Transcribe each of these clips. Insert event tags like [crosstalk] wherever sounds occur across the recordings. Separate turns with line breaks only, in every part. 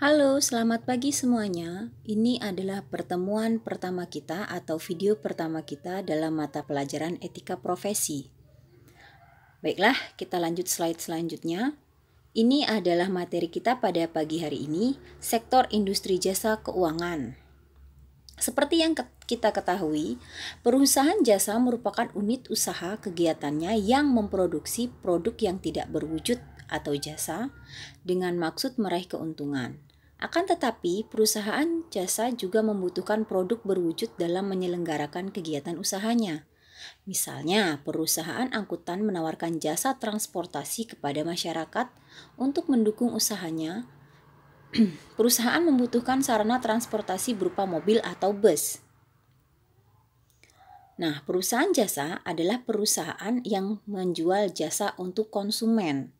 Halo, selamat pagi semuanya. Ini adalah pertemuan pertama kita atau video pertama kita dalam mata pelajaran etika profesi. Baiklah, kita lanjut slide selanjutnya. Ini adalah materi kita pada pagi hari ini, sektor industri jasa keuangan. Seperti yang kita ketahui, perusahaan jasa merupakan unit usaha kegiatannya yang memproduksi produk yang tidak berwujud atau jasa dengan maksud meraih keuntungan. Akan tetapi, perusahaan jasa juga membutuhkan produk berwujud dalam menyelenggarakan kegiatan usahanya. Misalnya, perusahaan angkutan menawarkan jasa transportasi kepada masyarakat untuk mendukung usahanya. [clears throat] perusahaan membutuhkan sarana transportasi berupa mobil atau bus. Nah, perusahaan jasa adalah perusahaan yang menjual jasa untuk konsumen.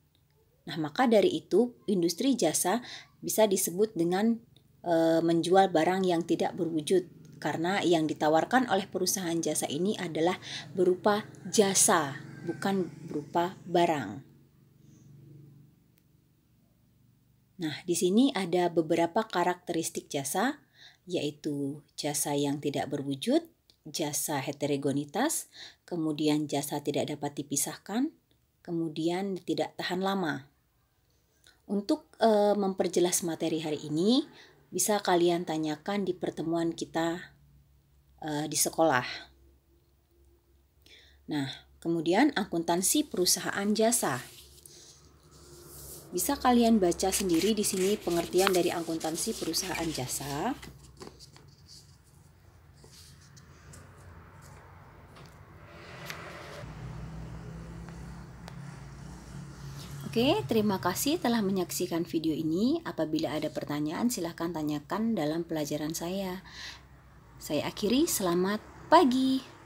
Nah, maka dari itu, industri jasa bisa disebut dengan e, menjual barang yang tidak berwujud karena yang ditawarkan oleh perusahaan jasa ini adalah berupa jasa, bukan berupa barang. Nah, di sini ada beberapa karakteristik jasa, yaitu jasa yang tidak berwujud, jasa heterogenitas, kemudian jasa tidak dapat dipisahkan, kemudian tidak tahan lama. Untuk uh, memperjelas materi hari ini, bisa kalian tanyakan di pertemuan kita uh, di sekolah. Nah, kemudian akuntansi perusahaan jasa. Bisa kalian baca sendiri di sini pengertian dari akuntansi perusahaan jasa. Oke, terima kasih telah menyaksikan video ini. Apabila ada pertanyaan, silahkan tanyakan dalam pelajaran saya. Saya akhiri, selamat pagi.